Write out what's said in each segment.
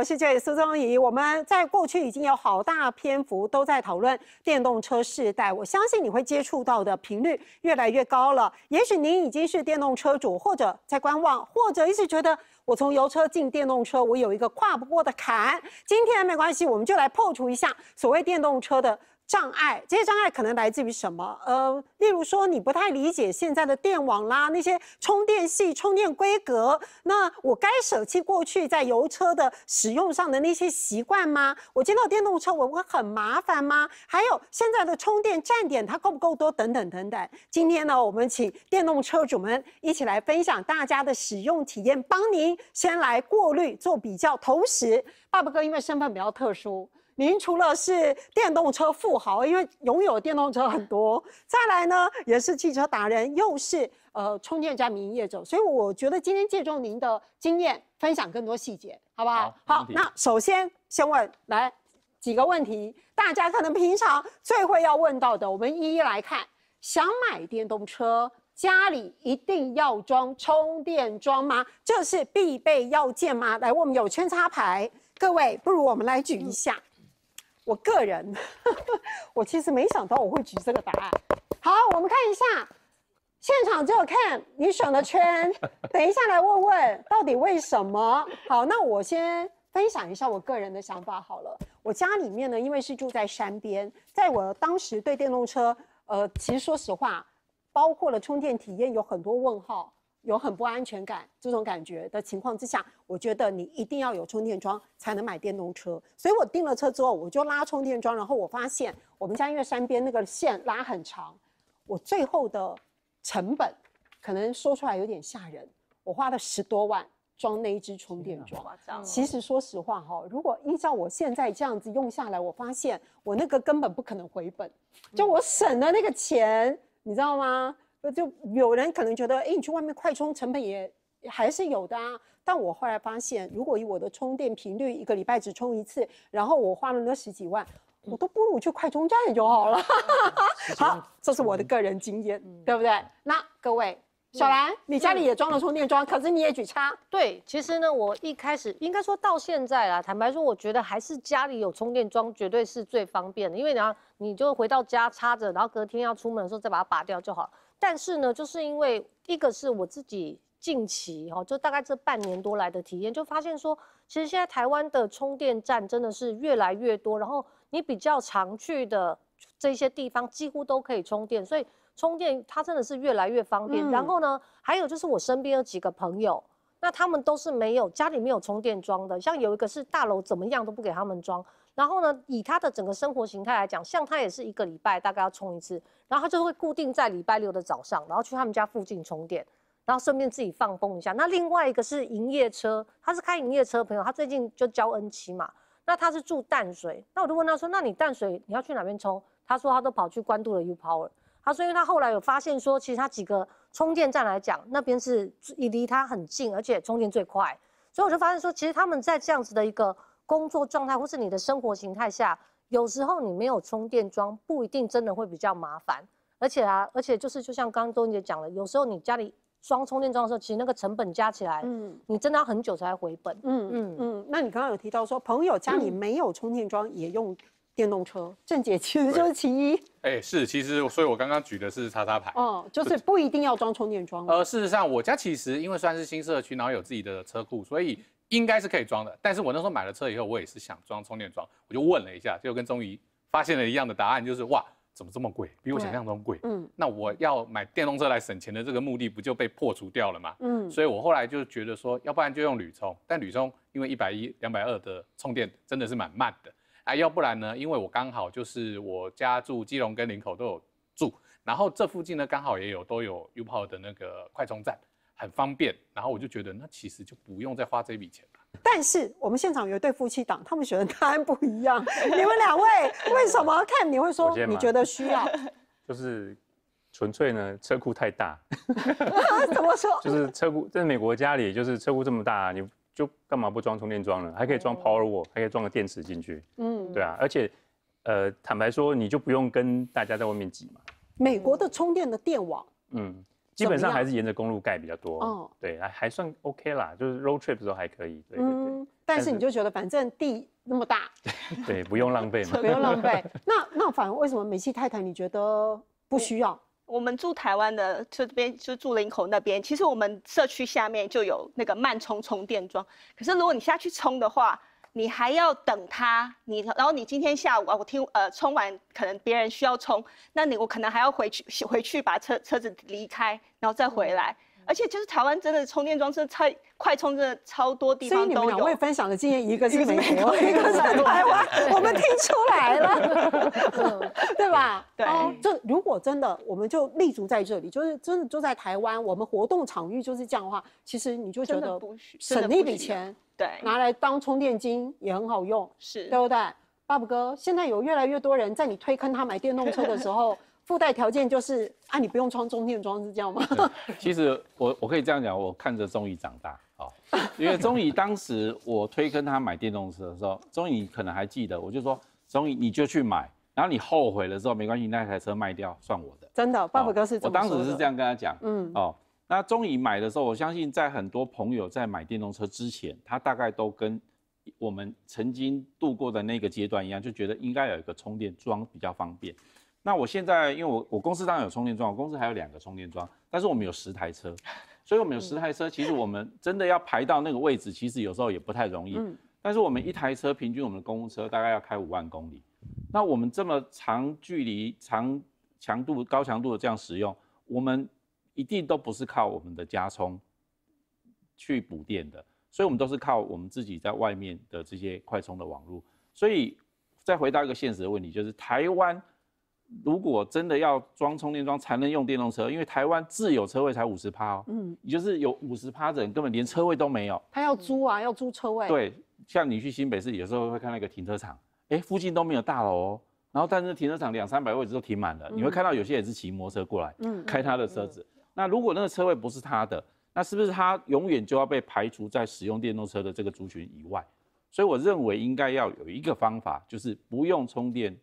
我是这者苏宗仪，我们在过去已经有好大篇幅都在讨论电动车时代，我相信你会接触到的频率越来越高了。也许您已经是电动车主，或者在观望，或者一直觉得我从油车进电动车，我有一个跨不过的坎。今天没关系，我们就来破除一下所谓电动车的。障碍，这些障碍可能来自于什么？呃，例如说你不太理解现在的电网啦，那些充电器、充电规格，那我该舍弃过去在油车的使用上的那些习惯吗？我见到电动车我会很麻烦吗？还有现在的充电站点它够不够多？等等等等。今天呢，我们请电动车主们一起来分享大家的使用体验，帮您先来过滤、做比较。同时，爸爸哥因为身份比较特殊。您除了是电动车富豪，因为拥有电动车很多，再来呢也是汽车达人，又是呃充电加营业者，所以我觉得今天借助您的经验分享更多细节，好不好？好，那首先先问来几个问题，大家可能平常最会要问到的，我们一一来看。想买电动车，家里一定要装充电桩吗？这是必备要件吗？来，我们有圈插牌，各位不如我们来举一下。我个人，我其实没想到我会举这个答案。好，我们看一下现场，只有看你选的圈。等一下来问问到底为什么。好，那我先分享一下我个人的想法好了。我家里面呢，因为是住在山边，在我当时对电动车，呃，其实说实话，包括了充电体验，有很多问号。有很不安全感这种感觉的情况之下，我觉得你一定要有充电桩才能买电动车。所以我订了车之后，我就拉充电桩，然后我发现我们家因为山边那个线拉很长，我最后的成本可能说出来有点吓人，我花了十多万装那一只充电桩。其实说实话哈，如果依照我现在这样子用下来，我发现我那个根本不可能回本，就我省的那个钱，你知道吗？就有人可能觉得，哎，你去外面快充，成本也还是有的啊。但我后来发现，如果以我的充电频率，一个礼拜只充一次，然后我花了那十几万，我都不如去快充站就好了。好，这是我的个人经验，对不对？那各位，小兰，你家里也装了充电桩，可是你也去插。对，其实呢，我一开始应该说到现在啊，坦白说，我觉得还是家里有充电桩绝对是最方便的，因为然要你就回到家插着，然后隔天要出门的时候再把它拔掉就好了。但是呢，就是因为一个是我自己近期哈，就大概这半年多来的体验，就发现说，其实现在台湾的充电站真的是越来越多，然后你比较常去的这些地方几乎都可以充电，所以充电它真的是越来越方便。然后呢，还有就是我身边有几个朋友，那他们都是没有家里没有充电桩的，像有一个是大楼怎么样都不给他们装。然后呢，以他的整个生活形态来讲，像他也是一个礼拜大概要充一次，然后他就会固定在礼拜六的早上，然后去他们家附近充电，然后顺便自己放风一下。那另外一个是营业车，他是开营业车朋友，他最近就交 N 七嘛，那他是住淡水，那我就问他说，那你淡水你要去哪边充？他说他都跑去关渡的 U Power，他说因为他后来有发现说，其实他几个充电站来讲，那边是离他很近，而且充电最快，所以我就发现说，其实他们在这样子的一个。工作状态或是你的生活形态下，有时候你没有充电桩，不一定真的会比较麻烦。而且啊，而且就是就像刚刚英姐讲了，有时候你家里装充电桩的时候，其实那个成本加起来，你真的要很久才回本。嗯嗯嗯。那你刚刚有提到说，朋友家里没有充电桩也用电动车，郑姐其实就是其一。哎，是，其实所以我刚刚举的是叉叉牌。哦，就是不一定要装充电桩。呃，事实上，我家其实因为算是新社区，然后有自己的车库，所以。应该是可以装的，但是我那时候买了车以后，我也是想装充电桩，我就问了一下，就跟钟仪发现了一样的答案，就是哇，怎么这么贵？比我想象中贵。嗯，那我要买电动车来省钱的这个目的不就被破除掉了吗？嗯，所以我后来就觉得说，要不然就用铝充，但铝充因为一百一、两百二的充电真的是蛮慢的。哎，要不然呢？因为我刚好就是我家住基隆跟林口都有住，然后这附近呢刚好也有都有 U Power 的那个快充站。很方便，然后我就觉得那其实就不用再花这笔钱了。但是我们现场有一对夫妻档，他们选的答案不一样。你们两位为什么看你会说你觉得需要？就是纯粹呢车库太大。怎么说？就是车库在美国家里，就是车库这么大，你就干嘛不装充电桩呢？还可以装 Powerwall，还可以装个电池进去。嗯，对啊，而且呃坦白说，你就不用跟大家在外面挤嘛。美国的充电的电网，嗯。基本上还是沿着公路盖比较多，对，还算 OK 啦，就是 road t r i p 都还可以。嗯，但是你就觉得反正地那么大，对，不用浪费嘛，不用浪费。那那反而为什么美系太太你觉得不需要？我们住台湾的这边就住林口那边，其实我们社区下面就有那个慢充充电桩，可是如果你下去充的话。你还要等他，你然后你今天下午啊，我听呃充完，可能别人需要充，那你我可能还要回去回去把车车子离开，然后再回来。而且就是台湾真的充电桩是超快充，真的超多地方都有。所以你们两分享的经验，一个是美国，一个是台湾，我们听出来了，对吧？对。这如果真的，我们就立足在这里，就是真的就在台湾，我们活动场域就是这样的话，其实你就觉得省一笔钱。对，拿来当充电金也很好用，是对不对？爸爸哥，现在有越来越多人在你推坑他买电动车的时候，附带条件就是啊，你不用装充电是这样吗？其实我我可以这样讲，我看着钟宇长大哦，因为钟宇当时我推坑他买电动车的时候，钟宇可能还记得，我就说钟宇你就去买，然后你后悔了之后，没关系，那台车卖掉算我的。真的，爸爸哥是，我当时是这样跟他讲，嗯哦。那终于买的时候，我相信在很多朋友在买电动车之前，他大概都跟我们曾经度过的那个阶段一样，就觉得应该有一个充电桩比较方便。那我现在，因为我我公司当然有充电桩，我公司还有两个充电桩，但是我们有十台车，所以我们有十台车，其实我们真的要排到那个位置，其实有时候也不太容易。嗯。但是我们一台车，平均我们的公务车大概要开五万公里。那我们这么长距离、长强度、高强度的这样使用，我们。一定都不是靠我们的加充去补电的，所以我们都是靠我们自己在外面的这些快充的网络。所以再回到一个现实的问题，就是台湾如果真的要装充电桩才能用电动车，因为台湾自有车位才五十趴哦，嗯，也就是有五十趴的人根本连车位都没有。他要租啊，要租车位。对，像你去新北市有时候会看那个停车场，哎，附近都没有大楼，然后但是停车场两三百位置都停满了，你会看到有些也是骑摩托车过来，嗯，开他的车子。那如果那个车位不是他的，那是不是他永远就要被排除在使用电动车的这个族群以外？所以我认为应该要有一个方法，就是不用充电，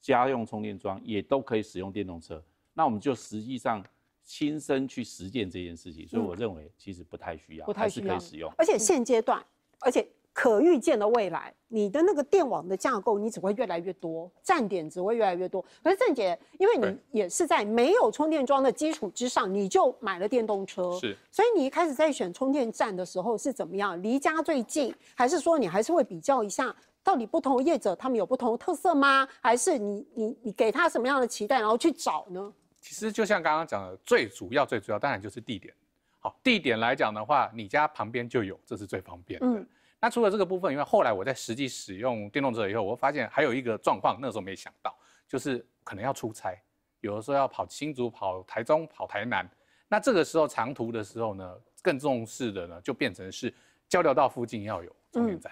家用充电桩也都可以使用电动车。那我们就实际上亲身去实践这件事情。所以我认为其实不太需要，还是可以使用。而且现阶段，而且。可预见的未来，你的那个电网的架构，你只会越来越多站点，只会越来越多。可是郑姐，因为你也是在没有充电桩的基础之上，你就买了电动车，是。所以你一开始在选充电站的时候是怎么样？离家最近，还是说你还是会比较一下，到底不同业者他们有不同的特色吗？还是你你你给他什么样的期待，然后去找呢？其实就像刚刚讲的，最主要最主要当然就是地点。好，地点来讲的话，你家旁边就有，这是最方便的。嗯。那除了这个部分，以外，后来我在实际使用电动车以后，我发现还有一个状况，那时候没想到，就是可能要出差，有的时候要跑新竹、跑台中、跑台南。那这个时候长途的时候呢，更重视的呢，就变成是交流道附近要有充电站，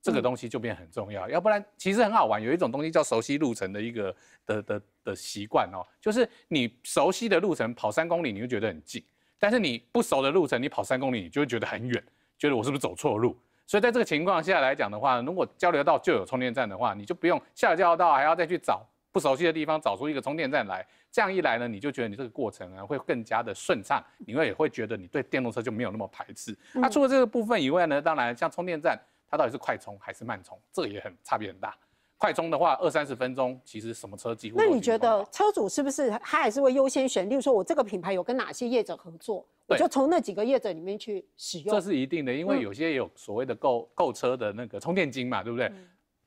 这个东西就变很重要。要不然，其实很好玩，有一种东西叫熟悉路程的一个的的的习惯哦，就是你熟悉的路程跑三公里，你会觉得很近；但是你不熟的路程，你跑三公里，你就会觉得很远，觉得我是不是走错路？所以在这个情况下来讲的话，如果交流道就有充电站的话，你就不用下交流道还要再去找不熟悉的地方找出一个充电站来。这样一来呢，你就觉得你这个过程啊会更加的顺畅，你会也会觉得你对电动车就没有那么排斥。那除了这个部分以外呢，当然像充电站它到底是快充还是慢充，这也很差别很大。快充的话，二三十分钟，其实什么车几乎那你觉得车主是不是他还是会优先选？例如说，我这个品牌有跟哪些业者合作，我就从那几个业者里面去使用。这是一定的，因为有些有所谓的购购车的那个充电金嘛，对不对？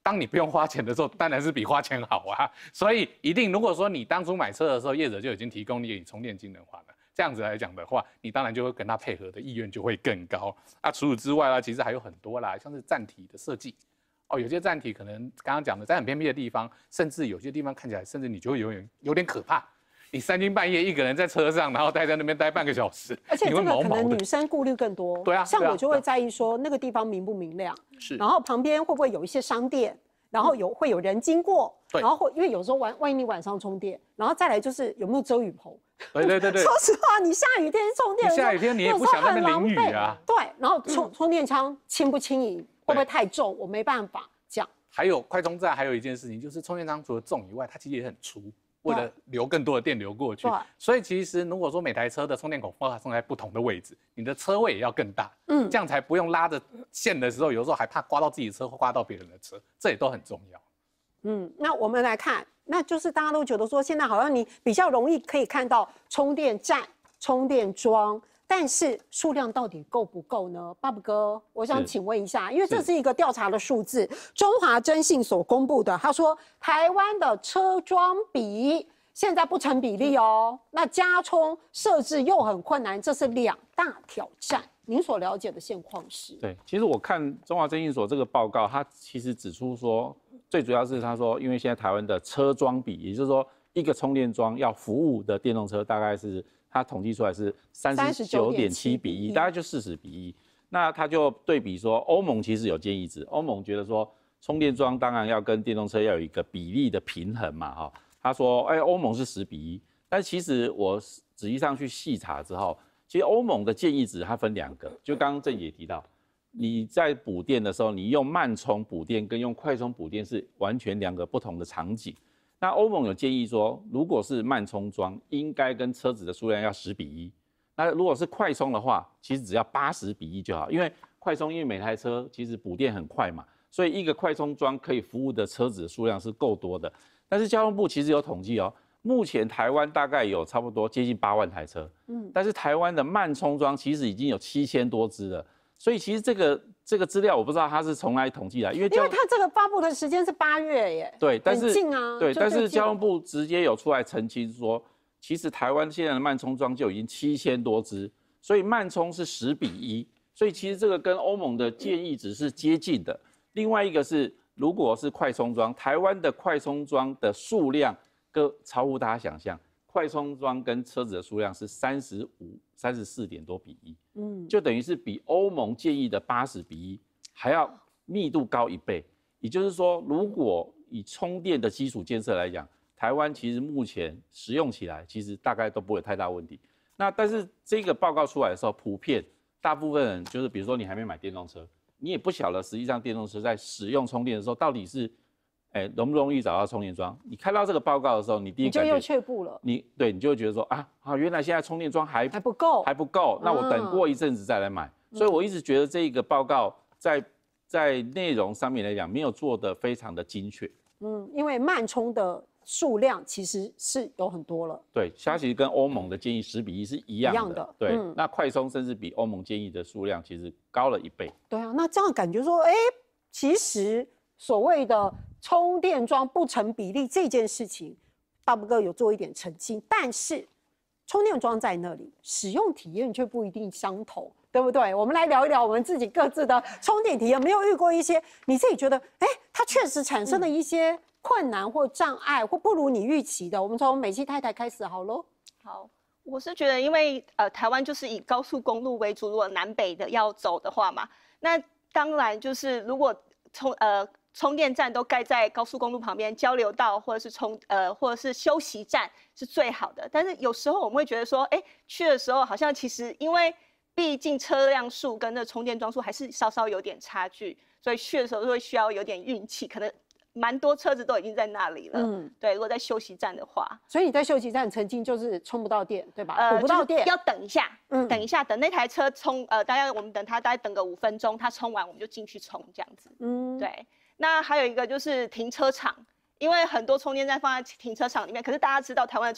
当你不用花钱的时候，当然是比花钱好啊。所以一定，如果说你当初买车的时候，业者就已经提供你充电金的话呢，这样子来讲的话，你当然就会跟他配合的意愿就会更高啊。除此之外啦，其实还有很多啦，像是站体的设计。哦，有些站体可能刚刚讲的在很偏僻的地方，甚至有些地方看起来，甚至你就会有点有点可怕。你三更半夜一个人在车上，然后待在那边待半个小时，而且这个可能女生顾虑更多。对啊。像我就会在意说那个地方明不明亮。是。然后旁边会不会有一些商店？然后有会有人经过？对。然后会因为有时候万万一你晚上充电，然后再来就是有没有遮雨棚？对对对对。说实话，你下雨天充电，下雨天你也不想那很淋雨啊。对。然后充充电枪轻不轻盈？会不会太重？我没办法讲。还有快充站，还有一件事情就是充电桩除了重以外，它其实也很粗，为了留更多的电流过去。所以其实如果说每台车的充电口放在不同的位置，你的车位也要更大。嗯。这样才不用拉着线的时候，有时候还怕刮到自己的车或刮到别人的车，这也都很重要。嗯，那我们来看，那就是大家都觉得说现在好像你比较容易可以看到充电站充电桩。但是数量到底够不够呢，爸爸哥？我想请问一下，因为这是一个调查的数字，中华征信所公布的，他说台湾的车桩比现在不成比例哦，那加充设置又很困难，这是两大挑战。您所了解的现况是？对，其实我看中华征信所这个报告，他其实指出说，最主要是他说，因为现在台湾的车桩比，也就是说。一个充电桩要服务的电动车大概是，他统计出来是三十九点七比一，大概就四十比一。那他就对比说，欧盟其实有建议值，欧盟觉得说充电桩当然要跟电动车要有一个比例的平衡嘛，哈。他说，哎，欧盟是十比一，但其实我仔细上去细查之后，其实欧盟的建议值它分两个，就刚刚郑姐提到，你在补电的时候，你用慢充补电跟用快充补电是完全两个不同的场景。那欧盟有建议说，如果是慢充桩，应该跟车子的数量要十比一。那如果是快充的话，其实只要八十比一就好，因为快充因为每台车其实补电很快嘛，所以一个快充桩可以服务的车子数量是够多的。但是交通部其实有统计哦，目前台湾大概有差不多接近八万台车，嗯，但是台湾的慢充桩其实已经有七千多支了，所以其实这个。这个资料我不知道他是从里统计来，因为因为它这个发布的时间是八月耶，对，是近啊。对，但是交通部直接有出来澄清说，其实台湾现在的慢充桩就已经七千多只，所以慢充是十比一，所以其实这个跟欧盟的建议只是接近的。另外一个是，如果是快充桩，台湾的快充桩的数量跟超乎大家想象，快充桩跟车子的数量是三十五。三十四点多比一，嗯，就等于是比欧盟建议的八十比一还要密度高一倍。也就是说，如果以充电的基础建设来讲，台湾其实目前使用起来其实大概都不会太大问题。那但是这个报告出来的时候，普遍大部分人就是，比如说你还没买电动车，你也不晓得实际上电动车在使用充电的时候到底是。哎，容不容易找到充电桩？你看到这个报告的时候，你第一感觉就又却步了。你对，你就觉得说啊，好，原来现在充电桩还还不够，还不够。那我等过一阵子再来买。所以我一直觉得这一个报告在在内容上面来讲，没有做的非常的精确。嗯，因为慢充的数量其实是有很多了。对，它其实跟欧盟的建议十比一是一样的。一样的。对。那快充甚至比欧盟建议的数量其实高了一倍。对啊，那这样感觉说，哎，其实所谓的。充电桩不成比例这件事情，大不哥有做一点澄清，但是充电桩在那里，使用体验却不一定相同，对不对？我们来聊一聊我们自己各自的充电体验，没有遇过一些你自己觉得，哎，它确实产生了一些困难或障碍或不如你预期的？我们从美西太太开始好喽。好，我是觉得，因为呃，台湾就是以高速公路为主，如果南北的要走的话嘛，那当然就是如果从呃。充电站都盖在高速公路旁边、交流道，或者是充呃或者是休息站是最好的。但是有时候我们会觉得说，哎，去的时候好像其实因为毕竟车辆数跟那充电桩数还是稍稍有点差距，所以去的时候会需要有点运气。可能蛮多车子都已经在那里了。嗯，对。如果在休息站的话，所以你在休息站曾经就是充不到电，对吧？呃，补不到电，要等一下。嗯，等一下，等那台车充呃，大概我们等它大概等个五分钟，它充完我们就进去充这样子。嗯，对。那还有一个就是停车场，因为很多充电站放在停车场里面。可是大家知道，台湾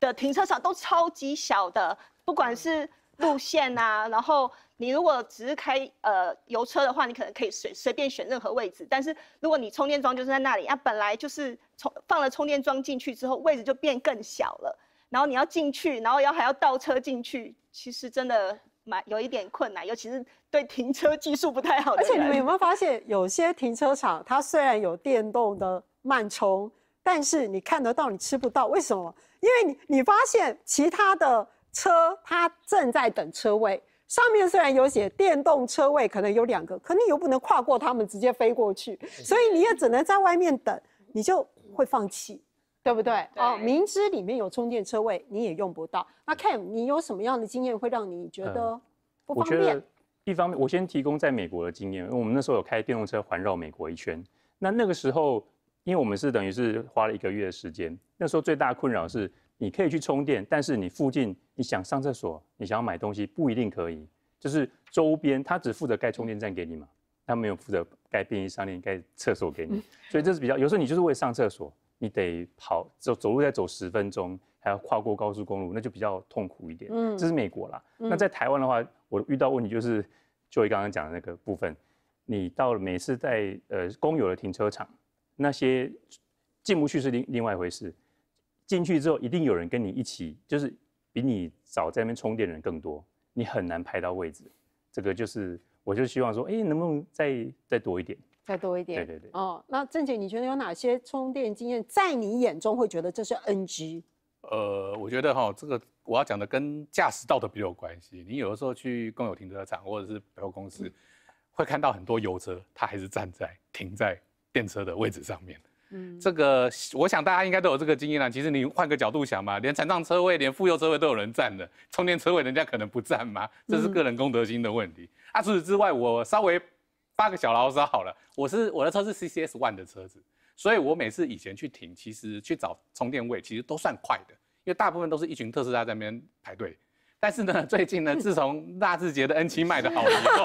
的停车场都超级小的，不管是路线啊，然后你如果只是开呃油车的话，你可能可以随随便选任何位置。但是如果你充电桩就是在那里，啊，本来就是充放了充电桩进去之后，位置就变更小了。然后你要进去，然后要还要倒车进去，其实真的。有一点困难，尤其是对停车技术不太好。而且你们有没有发现，有些停车场它虽然有电动的慢充，但是你看得到，你吃不到，为什么？因为你你发现其他的车它正在等车位，上面虽然有写电动车位，可能有两个，可你又不能跨过它们直接飞过去，所以你也只能在外面等，你就会放弃。对不对？哦，明知里面有充电车位，你也用不到。那 Cam，你有什么样的经验会让你觉得不方便？我觉得一方面，我先提供在美国的经验，因为我们那时候有开电动车环绕美国一圈。那那个时候，因为我们是等于是花了一个月的时间。那时候最大的困扰是，你可以去充电，但是你附近你想上厕所，你想要买东西不一定可以。就是周边他只负责盖充电站给你嘛，他没有负责盖便利商店、盖厕所给你。所以这是比较有时候你就是为了上厕所。你得跑走走路再走十分钟，还要跨过高速公路，那就比较痛苦一点。嗯，这是美国啦。那在台湾的话，我遇到问题就是，就为刚刚讲的那个部分，你到了每次在呃公有的停车场，那些进不去是另另外一回事，进去之后一定有人跟你一起，就是比你早在那边充电的人更多，你很难排到位置。这个就是我就希望说，哎，能不能再再多一点？再多一点，对对对，哦，那郑姐，你觉得有哪些充电经验，在你眼中会觉得这是 NG？呃，我觉得哈，这个我要讲的跟驾驶道德比较有关系。你有的时候去共有停车场或者是百货公司，会看到很多油车，它还是站在停在电车的位置上面。嗯，这个我想大家应该都有这个经验啦。其实你换个角度想嘛，连残障车位、连妇幼车位都有人占的，充电车位人家可能不占吗？这是个人公德心的问题。啊，除此之外，我稍微。八个小牢骚好了，我是我的车是 CCS One 的车子，所以我每次以前去停，其实去找充电位，其实都算快的，因为大部分都是一群特斯拉在那边排队。但是呢，最近呢，自从大智捷的 N 七卖的好以后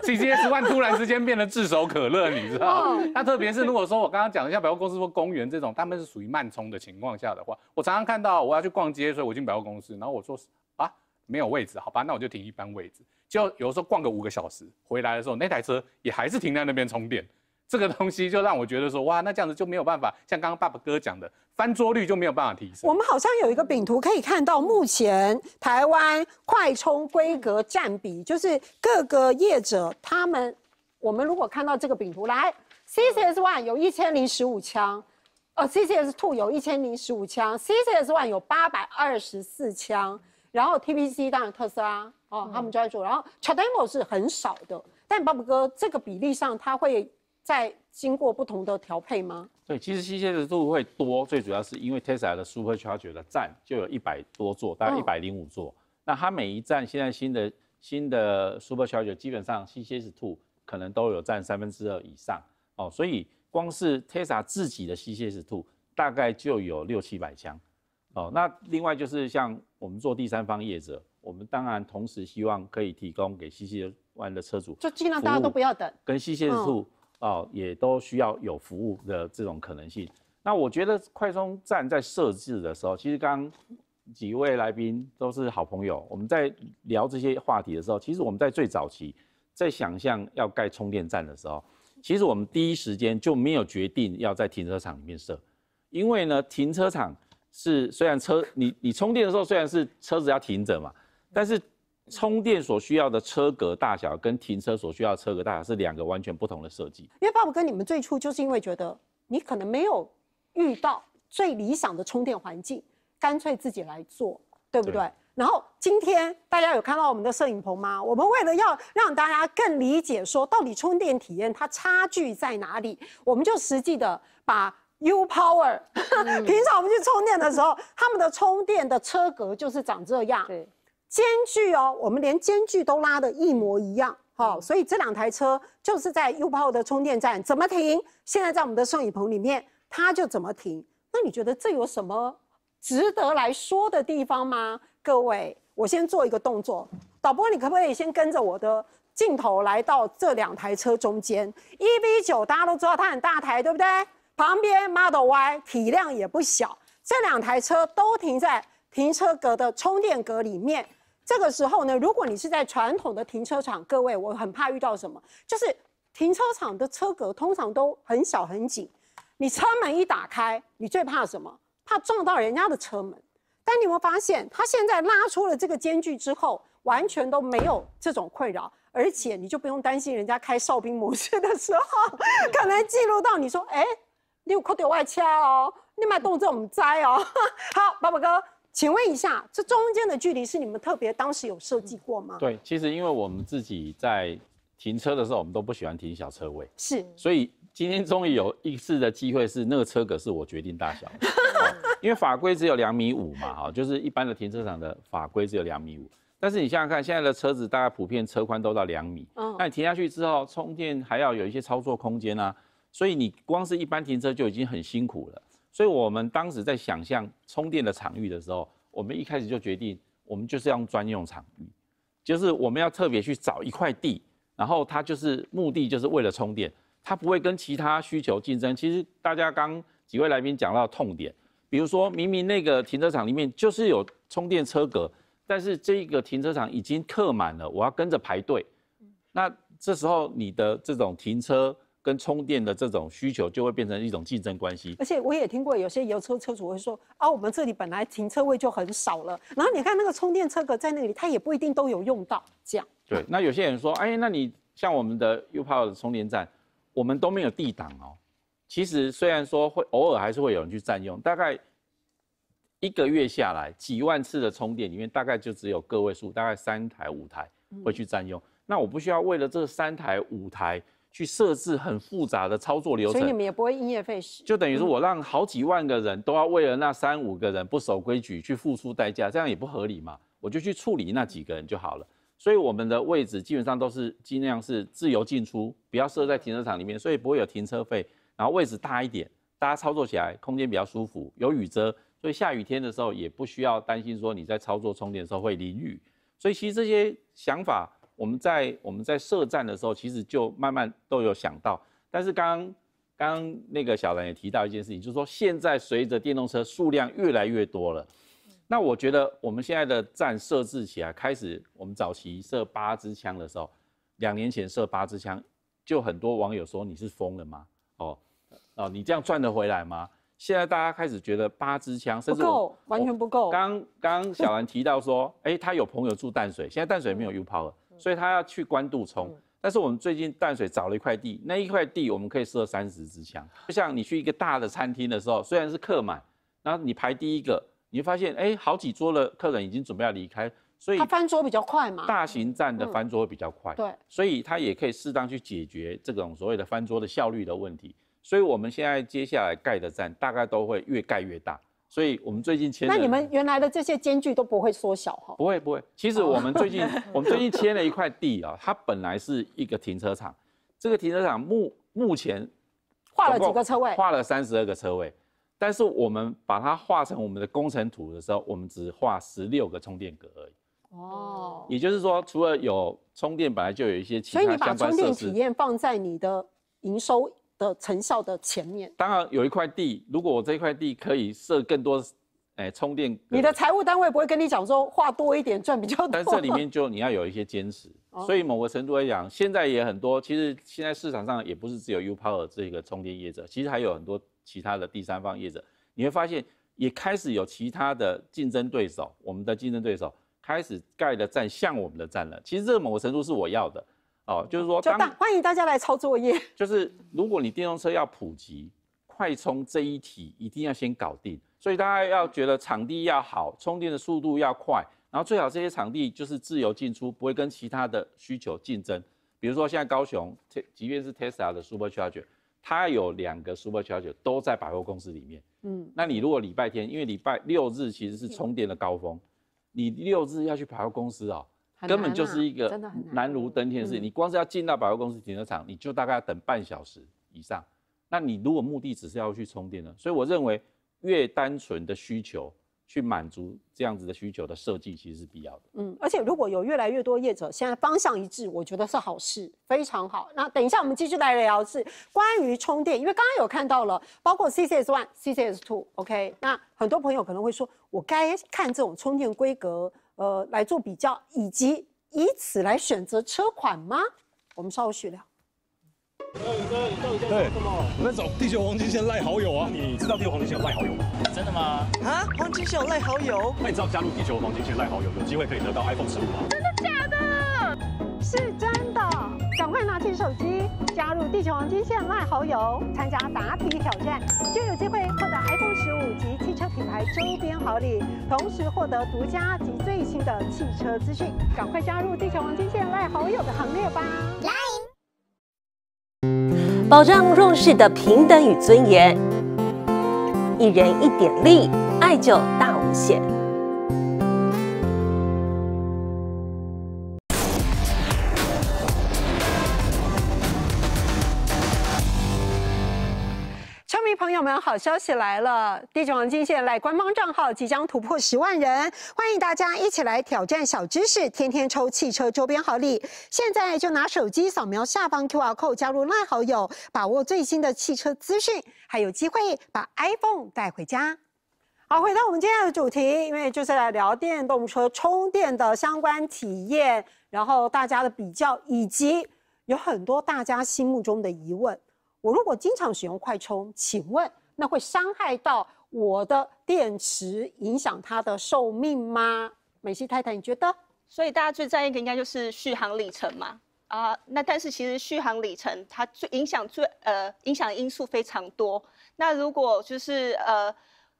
，CCS One 突然之间变得炙手可热，你知道那特别是如果说我刚刚讲一下百货公司或公园这种，他们是属于慢充的情况下的话，我常常看到我要去逛街，所以我进百货公司，然后我说啊，没有位置，好吧，那我就停一般位置。就有时候逛个五个小时，回来的时候那台车也还是停在那边充电，这个东西就让我觉得说哇，那这样子就没有办法，像刚刚爸爸哥讲的，翻桌率就没有办法提升。我们好像有一个饼图可以看到，目前台湾快充规格占比，就是各个业者他们，我们如果看到这个饼图，来，CCS One 有1015枪，呃，CCS Two 有1015枪，CCS One 有824枪，然后 TBC 当然特斯拉。哦，他们就在做，然后 c h a d e m o 是很少的，但 Bob 哥这个比例上，他会在经过不同的调配吗？对，其实 C S Two 会多，最主要是因为 Tesla 的 Supercharger 的站就有一百多座，大概一百零五座。那它每一站现在新的新的 Supercharger 基本上 C S Two 可能都有占三分之二以上哦，所以光是 Tesla 自己的 C S Two 大概就有六七百箱哦。那另外就是像我们做第三方业者。我们当然同时希望可以提供给西 c 湾的车主，就尽量大家都不要等，跟西线处哦，也都需要有服务的这种可能性。那我觉得快充站在设置的时候，其实刚几位来宾都是好朋友，我们在聊这些话题的时候，其实我们在最早期在想象要盖充电站的时候，其实我们第一时间就没有决定要在停车场里面设，因为呢，停车场是虽然车你你充电的时候虽然是车子要停着嘛。但是充电所需要的车格大小跟停车所需要的车格大小是两个完全不同的设计。因为爸爸跟你们最初就是因为觉得你可能没有遇到最理想的充电环境，干脆自己来做，对不对？然后今天大家有看到我们的摄影棚吗？我们为了要让大家更理解说到底充电体验它差距在哪里，我们就实际的把 U Power 平常我们去充电的时候，他们的充电的车格就是长这样。对。间距哦，我们连间距都拉的一模一样，好，所以这两台车就是在 U 跑的充电站怎么停？现在在我们的摄影棚里面，它就怎么停？那你觉得这有什么值得来说的地方吗？各位，我先做一个动作，导播，你可不可以先跟着我的镜头来到这两台车中间？E V 九大家都知道它很大台，对不对？旁边 Model Y 体量也不小，这两台车都停在停车格的充电格里面。这个时候呢，如果你是在传统的停车场，各位，我很怕遇到什么，就是停车场的车格通常都很小很紧，你车门一打开，你最怕什么？怕撞到人家的车门。但你有没有发现，他现在拉出了这个间距之后，完全都没有这种困扰，而且你就不用担心人家开哨兵模式的时候，可能记录到你说，哎，你有扣掉外掐哦，你买动作我们摘哦。好，爸爸哥。请问一下，这中间的距离是你们特别当时有设计过吗？对，其实因为我们自己在停车的时候，我们都不喜欢停小车位，是。所以今天终于有一次的机会，是那个车格是我决定大小，因为法规只有两米五嘛，哈，就是一般的停车场的法规只有两米五。但是你想想看，现在的车子大概普遍车宽都到两米，嗯，那你停下去之后，充电还要有一些操作空间啊，所以你光是一般停车就已经很辛苦了。所以，我们当时在想象充电的场域的时候，我们一开始就决定，我们就是要用专用场域，就是我们要特别去找一块地，然后它就是目的就是为了充电，它不会跟其他需求竞争。其实大家刚几位来宾讲到痛点，比如说明明那个停车场里面就是有充电车格，但是这个停车场已经客满了，我要跟着排队，那这时候你的这种停车。跟充电的这种需求就会变成一种竞争关系，而且我也听过有些油车车主会说啊，我们这里本来停车位就很少了，然后你看那个充电车格在那里，它也不一定都有用到这样。对，那有些人说，哎，那你像我们的 u power 充电站，我们都没有地挡哦。其实虽然说会偶尔还是会有人去占用，大概一个月下来几万次的充电里面，大概就只有个位数，大概三台五台会去占用。那我不需要为了这三台五台。去设置很复杂的操作流程，所以你们也不会营业费。就等于说我让好几万个人都要为了那三五个人不守规矩去付出代价，这样也不合理嘛？我就去处理那几个人就好了。所以我们的位置基本上都是尽量是自由进出，不要设在停车场里面，所以不会有停车费。然后位置大一点，大家操作起来空间比较舒服，有雨遮，所以下雨天的时候也不需要担心说你在操作充电的时候会淋雨。所以其实这些想法。我们在我们在设站的时候，其实就慢慢都有想到。但是刚刚刚那个小兰也提到一件事情，就是说现在随着电动车数量越来越多了，那我觉得我们现在的站设置起来，开始我们早期设八支枪的时候，两年前设八支枪，就很多网友说你是疯了吗？哦哦，你这样赚得回来吗？现在大家开始觉得八支枪不够，完全不够。刚刚小兰提到说，哎，他有朋友住淡水，现在淡水没有 U 泡了。所以他要去关渡冲，但是我们最近淡水找了一块地，那一块地我们可以设三十支枪，就像你去一个大的餐厅的时候，虽然是客满，然后你排第一个，你会发现，哎，好几桌的客人已经准备要离开，所以他翻桌比较快嘛。大型站的翻桌会比较快，对，所以他也可以适当去解决这种所谓的翻桌的效率的问题。所以我们现在接下来盖的站，大概都会越盖越大。所以，我们最近签那你们原来的这些间距都不会缩小哈？不会不会，其实我们最近 我们最近签了一块地啊，它本来是一个停车场，这个停车场目目前画了几个车位？画了三十二个车位，但是我们把它画成我们的工程图的时候，我们只画十六个充电格而已。哦，也就是说，除了有充电，本来就有一些其他相关设施。所以你把充电体验放在你的营收。的成效的前面，当然有一块地，如果我这块地可以设更多，哎，充电。你的财务单位不会跟你讲说话多一点赚比较多，但这里面就你要有一些坚持。所以某个程度来讲，现在也很多，其实现在市场上也不是只有 U Power 这个充电业者，其实还有很多其他的第三方业者，你会发现也开始有其他的竞争对手，我们的竞争对手开始盖的站向我们的站了。其实这个某个程度是我要的。哦，就是说，就大欢迎大家来抄作业。就是如果你电动车要普及，快充这一题一定要先搞定。所以大家要觉得场地要好，充电的速度要快，然后最好这些场地就是自由进出，不会跟其他的需求竞争。比如说现在高雄，即即便是 Tesla 的 Supercharger，它有两个 Supercharger 都在百货公司里面。嗯，那你如果礼拜天，因为礼拜六日其实是充电的高峰，你六日要去百货公司啊？根本就是一个难如登天的事情。你光是要进到百货公司停车场，你就大概要等半小时以上。那你如果目的只是要去充电呢？所以我认为，越单纯的需求去满足这样子的需求的设计其实是必要的。嗯，而且如果有越来越多业者现在方向一致，我觉得是好事，非常好。那等一下我们继续来聊是关于充电，因为刚刚有看到了包括 CCS One、CCS Two OK，那很多朋友可能会说，我该看这种充电规格。呃，来做比较，以及以此来选择车款吗？我们稍后续聊。对，我们走地球黄金线赖好友啊！你知道地球黄金线赖好友吗？真的吗？啊，黄金线赖好友，那你知道加入地球黄金线赖好友，有机会可以得到 iPhone 十五吗？赶快拿起手机，加入地球黄金线赖好友，参加答题挑战，就有机会获得 iPhone 十五及汽车品牌周边好礼，同时获得独家及最新的汽车资讯。赶快加入地球黄金线赖好友的行列吧！来，保障弱势的平等与尊严，一人一点力，爱就大无限。我们好消息来了！《地主王金线》赖官方账号即将突破十万人，欢迎大家一起来挑战小知识，天天抽汽车周边好礼。现在就拿手机扫描下方 QR code 加入赖好友，把握最新的汽车资讯，还有机会把 iPhone 带回家。好，回到我们今天的主题，因为就是来聊电动车充电的相关体验，然后大家的比较，以及有很多大家心目中的疑问。我如果经常使用快充，请问那会伤害到我的电池，影响它的寿命吗？美西太太，你觉得？所以大家最在意的应该就是续航里程嘛？啊，那但是其实续航里程它最影响最呃影响因素非常多。那如果就是呃，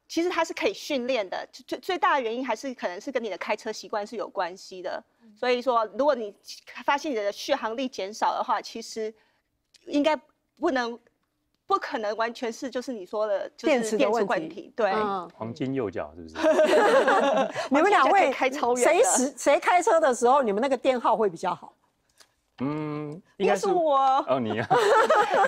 其实它是可以训练的，最最大的原因还是可能是跟你的开车习惯是有关系的。所以说，如果你发现你的续航力减少的话，其实应该。不能，不可能完全是就是你说的电池电池问题，对，黄金右脚是不是？你们两位开远，谁谁开车的时候，你们那个电耗会比较好？嗯，应该是我哦，你啊，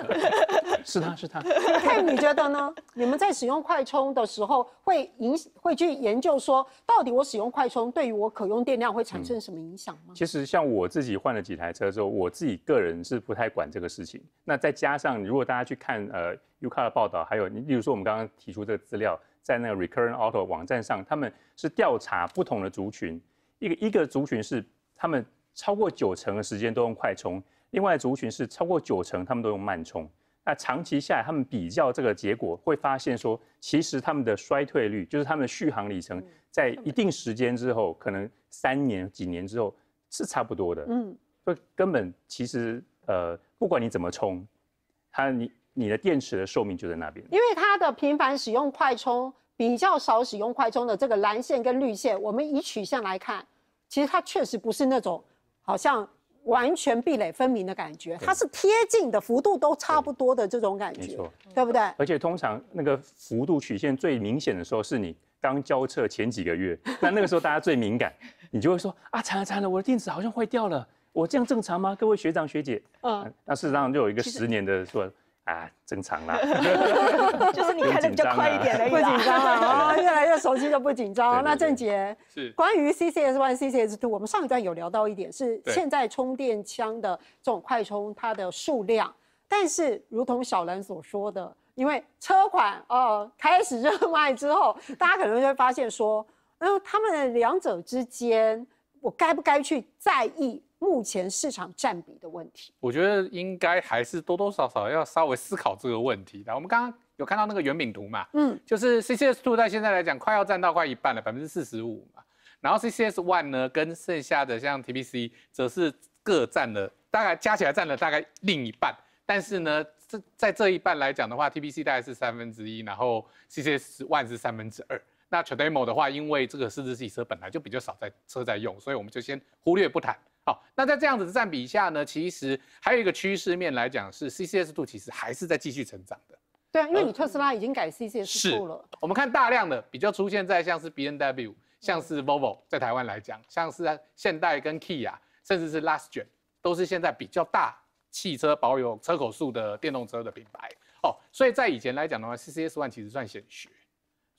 是他是他，看你觉得呢？你们在使用快充的时候，会影会去研究说，到底我使用快充对于我可用电量会产生什么影响吗？其实像我自己换了几台车之后，我自己个人是不太管这个事情。那再加上，如果大家去看呃，UK 的报道，还有例如说我们刚刚提出这个资料，在那个 Recurrent Auto 网站上，他们是调查不同的族群，一个一个族群是他们。超过九成的时间都用快充，另外族群是超过九成，他们都用慢充。那长期下来，他们比较这个结果，会发现说，其实他们的衰退率，就是他们的续航里程，在一定时间之后，可能三年、几年之后是差不多的。嗯，所以根本其实，呃，不管你怎么充，它你你的电池的寿命就在那边。因为它的频繁使用快充，比较少使用快充的这个蓝线跟绿线，我们以曲线来看，其实它确实不是那种。好像完全壁垒分明的感觉，它是贴近的幅度都差不多的这种感觉，对不对？而且通常那个幅度曲线最明显的时候是你刚交测前几个月，那那个时候大家最敏感，你就会说啊，惨了惨了，我的电池好像坏掉了，我这样正常吗？各位学长学姐，嗯，那事实上就有一个十年的说。啊，正常啦，就是你开的比较快一点而已不紧张了 哦，越来越熟悉就不紧张。那郑杰是关于 CCS One、CCS Two，我们上一段有聊到一点，是现在充电枪的这种快充，它的数量。但是，如同小兰所说的，因为车款哦开始热卖之后，大家可能会发现说，那他们两者之间。我该不该去在意目前市场占比的问题？我觉得应该还是多多少少要稍微思考这个问题的。我们刚刚有看到那个圆饼图嘛，嗯，就是 C C S two 在现在来讲快要占到快一半了，百分之四十五嘛。然后 C C S one 呢，跟剩下的像 T P C，则是各占了大概加起来占了大概另一半。但是呢，这在这一半来讲的话，T P C 大概是三分之一，然后 C C S one 是三分之二。那 t r a d e m o 的话，因为这个四驱系车本来就比较少在车在用，所以我们就先忽略不谈。好，那在这样子的占比下呢，其实还有一个趋势面来讲，是 c c s Two 其实还是在继续成长的。对啊，因为你特斯拉已经改 CCS2 了。我们看大量的比较出现在像是 b N w 像是 Volvo，在台湾来讲，像是现代跟 k 起亚，甚至是 Lastgen，都是现在比较大汽车保有车口数的电动车的品牌。哦，所以在以前来讲的话 c c s One 其实算显学。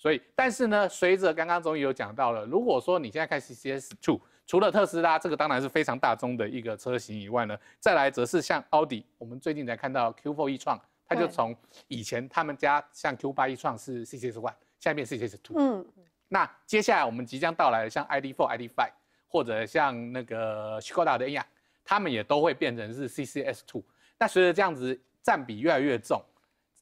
所以，但是呢，随着刚刚终于有讲到了，如果说你现在看 C C S two，除了特斯拉这个当然是非常大众的一个车型以外呢，再来则是像奥迪，我们最近才看到 Q4 e u r e n 它就从以前他们家像 Q8 e 创是 C C S one，下面 C C S two，嗯，那接下来我们即将到来的像 I D four、I D five，或者像那个斯 d a 的一样，他们也都会变成是 C C S two，那随着这样子占比越来越重。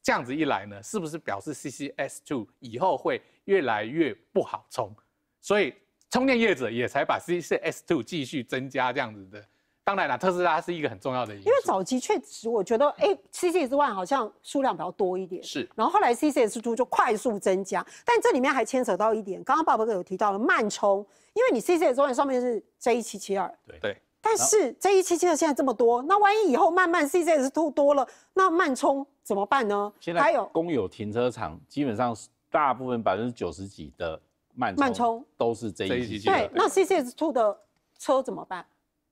这样子一来呢，是不是表示 C C S two 以后会越来越不好充？所以充电业者也才把 C C S two 继续增加这样子的。当然了，特斯拉是一个很重要的。因为早期确实我觉得，哎，C C S one 好像数量比较多一点。是。然后后来 C C S two 就快速增加，但这里面还牵扯到一点，刚刚爸爸哥有提到了慢充，因为你 C C S one 上面是 J 七七二。对。但是这一期的现在这么多，那万一以后慢慢 CCS Two 多了，那慢充怎么办呢？现在还有公有停车场，基本上是大部分百分之九十几的慢慢充都是这一期对。那 CCS Two 的车怎么办？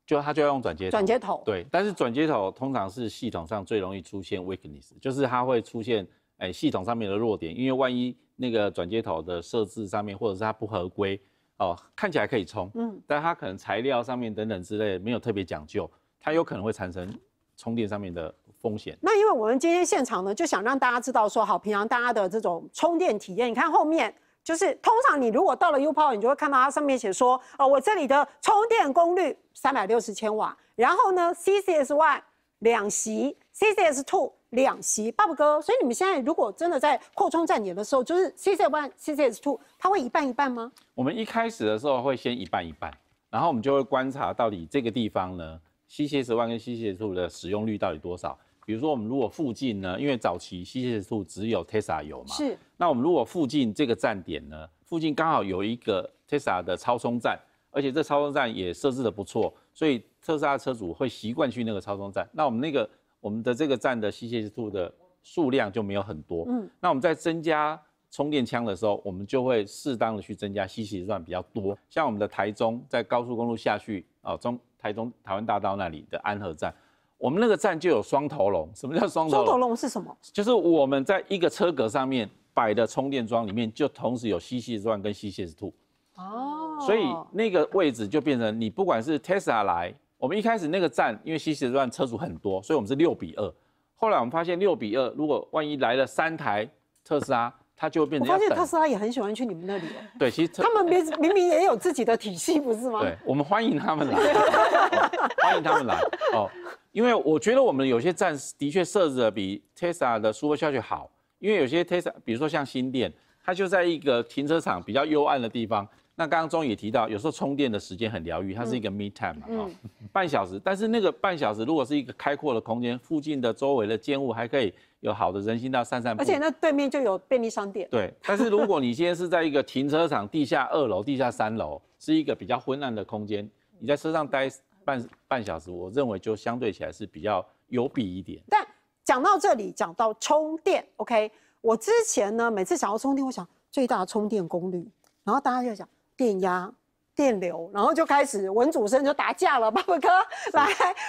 就他就要用转接转接头。对，但是转接头通常是系统上最容易出现 weakness，就是它会出现哎系统上面的弱点，因为万一那个转接头的设置上面，或者是它不合规。哦，看起来可以充，嗯，但它可能材料上面等等之类没有特别讲究，它有可能会产生充电上面的风险。那因为我们今天现场呢，就想让大家知道说，好，平常大家的这种充电体验，你看后面就是通常你如果到了 U Power，你就会看到它上面写说，呃，我这里的充电功率三百六十千瓦，然后呢，CCS One 两席，CCS Two。两席，爸爸哥，所以你们现在如果真的在扩充站点的时候，就是 C C One、C C S Two，它会一半一半吗？我们一开始的时候会先一半一半，然后我们就会观察到底这个地方呢，C C One 跟 C C S Two 的使用率到底多少。比如说我们如果附近呢，因为早期 C C S Two 只有 Tesla 有嘛，是。那我们如果附近这个站点呢，附近刚好有一个 Tesla 的超充站，而且这超充站也设置的不错，所以特斯拉车主会习惯去那个超充站。那我们那个。我们的这个站的吸 w o 的数量就没有很多，嗯，那我们在增加充电枪的时候，我们就会适当的去增加吸 w 钻比较多。像我们的台中，在高速公路下去啊，中台中台湾大道那里的安和站，我们那个站就有双头龙。什么叫双头？双头龙是什么？就是我们在一个车格上面摆的充电桩里面，就同时有吸气钻跟吸 w o 哦，所以那个位置就变成你不管是 Tesla 来。我们一开始那个站，因为西子站车主很多，所以我们是六比二。后来我们发现六比二，如果万一来了三台特斯拉，它就會变成。发现特斯拉也很喜欢去你们那里。对，其实他们明明明也有自己的体系，不是吗？对，我们欢迎他们来，欢迎他们来。哦，因为我觉得我们有些站的确设置比 Tesla 的 Supercharger 好，因为有些 Tesla，比如说像新店，它就在一个停车场比较幽暗的地方。那刚刚钟也提到，有时候充电的时间很疗愈，它是一个 me time 嘛，哈，半小时。但是那个半小时如果是一个开阔的空间，附近的周围的建物还可以有好的人行道散散步，而且那对面就有便利商店。对。但是如果你现在是在一个停车场地下二楼、地下三楼，是一个比较昏暗的空间，你在车上待半半小时，我认为就相对起来是比较有比一点。但讲到这里，讲到充电，OK，我之前呢每次想要充电，我想最大的充电功率，然后大家就想。电压、电流，然后就开始文主生就打架了，爸爸哥，来，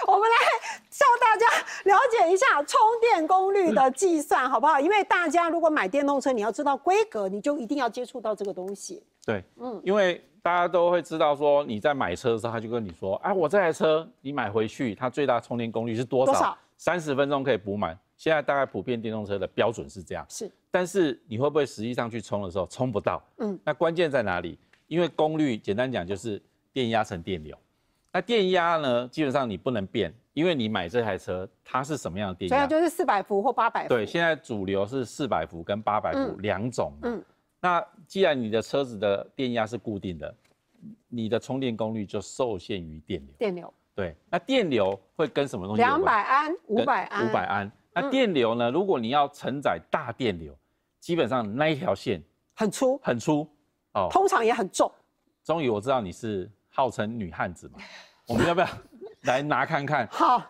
我们来教大家了解一下充电功率的计算，好不好？因为大家如果买电动车，你要知道规格，你就一定要接触到这个东西。对，嗯，因为大家都会知道说，你在买车的时候，他就跟你说，哎，我这台车你买回去，它最大充电功率是多少？多少？三十分钟可以补满。现在大概普遍电动车的标准是这样。是。但是你会不会实际上去充的时候充不到？嗯。那关键在哪里？因为功率简单讲就是电压乘电流，那电压呢基本上你不能变，因为你买这台车它是什么样的电压？就是四百伏或八百伏。对，现在主流是四百伏跟八百伏两种。嗯。那既然你的车子的电压是固定的，你的充电功率就受限于电流。电流。对，那电流会跟什么东西两百安、五百安、五百安。那电流呢？如果你要承载大电流，基本上那一条线很粗，很粗。通常也很重。终于我知道你是号称女汉子嘛，我们要不要来拿看看？好，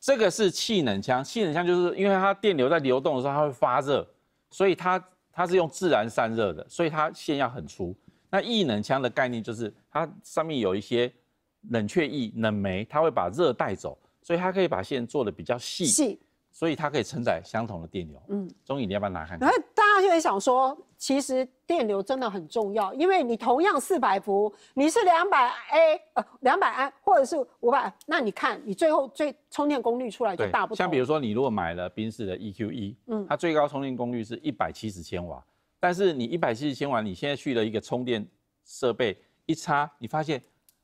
这个是气冷枪，气冷枪就是因为它电流在流动的时候它会发热，所以它它是用自然散热的，所以它线要很粗。那异冷枪的概念就是它上面有一些冷却液、冷媒，它会把热带走，所以它可以把线做的比较细。所以它可以承载相同的电流。嗯，中影你要不要拿看？然后大家就会想说，其实电流真的很重要，因为你同样四百伏，你是两百 A 呃两百安，或者是五百，那你看你最后最充电功率出来就大不。像比如说你如果买了宾士的 EQE，嗯，它最高充电功率是一百七十千瓦，但是你一百七十千瓦，你现在去了一个充电设备一插，你发现，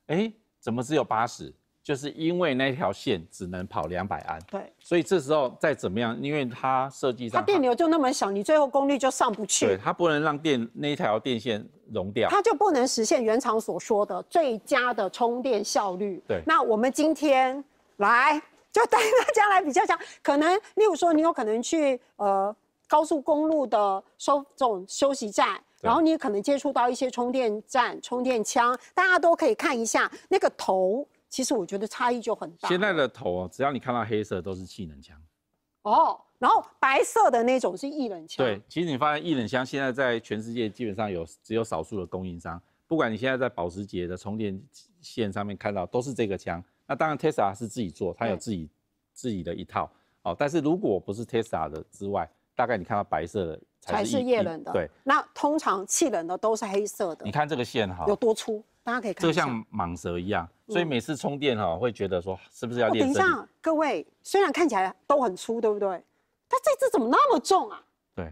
哎，怎么只有八十？就是因为那条线只能跑两百安，对，所以这时候再怎么样，因为它设计上，它电流就那么小，你最后功率就上不去。对，它不能让电那条电线熔掉，它就不能实现原厂所说的最佳的充电效率。对，那我们今天来就带 大家来比较一下，可能例如说你有可能去呃高速公路的收这种休息站，然后你可能接触到一些充电站、充电枪，大家都可以看一下那个头。其实我觉得差异就很大。现在的头啊，只要你看到黑色都是气能枪，哦，然后白色的那种是异冷枪。对，其实你发现异冷枪现在在全世界基本上有只有少数的供应商，不管你现在在保时捷的充电线上面看到都是这个枪。那当然 Tesla 是自己做，它有自己自己的一套。哦，但是如果不是 Tesla 的之外，大概你看到白色的才是液冷的。对，那通常气冷的都是黑色的。你看这个线哈，有多粗？大家可以看。这个像蟒蛇一样。所以每次充电哈，会觉得说是不是要练？等一下，各位，虽然看起来都很粗，对不对？但这支怎么那么重啊？对，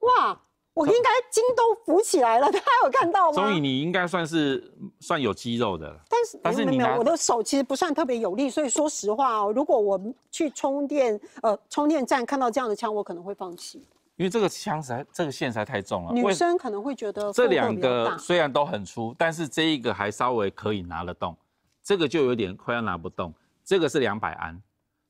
哇，我应该筋都浮起来了，大 家有看到吗？所以你应该算是算有肌肉的，但是但是你有我的手其实不算特别有力，所以说实话哦，如果我去充电，呃，充电站看到这样的枪，我可能会放弃。因为这个枪才，这个线在太重了。女生可能会觉得这两个虽然都很粗，但是这一个还稍微可以拿得动，这个就有点快要拿不动。这个是两百安，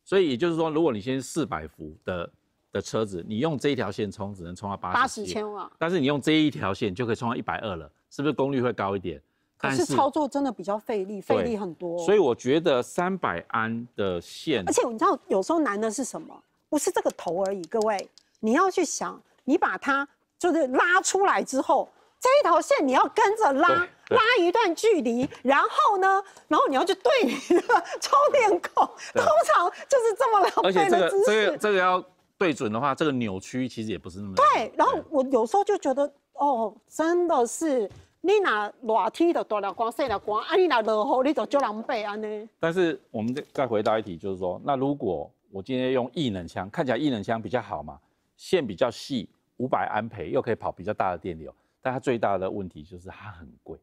所以也就是说，如果你先四百伏的的车子，你用这一条线充只能充到八十，八十千瓦。但是你用这一条线就可以充到一百二了，是不是功率会高一点？但是操作真的比较费力，费力很多。所以我觉得三百安的线，而且你知道有时候难的是什么？不是这个头而已，各位。你要去想，你把它就是拉出来之后，这一条线你要跟着拉，拉一段距离，然后呢，然后你要去对你的 充电口，通常就是这么了。狈的姿势。这个这个要对准的话，这个扭曲其实也不是那么。对，然后我有时候就觉得，哦，真的是，你拿热梯的多了光，晒了光，啊，你拿冷后，你都就狼狈啊呢。但是我们再再回到一题，就是说，那如果我今天用异能枪，看起来异能枪比较好嘛？线比较细，五百安培又可以跑比较大的电流，但它最大的问题就是它很贵，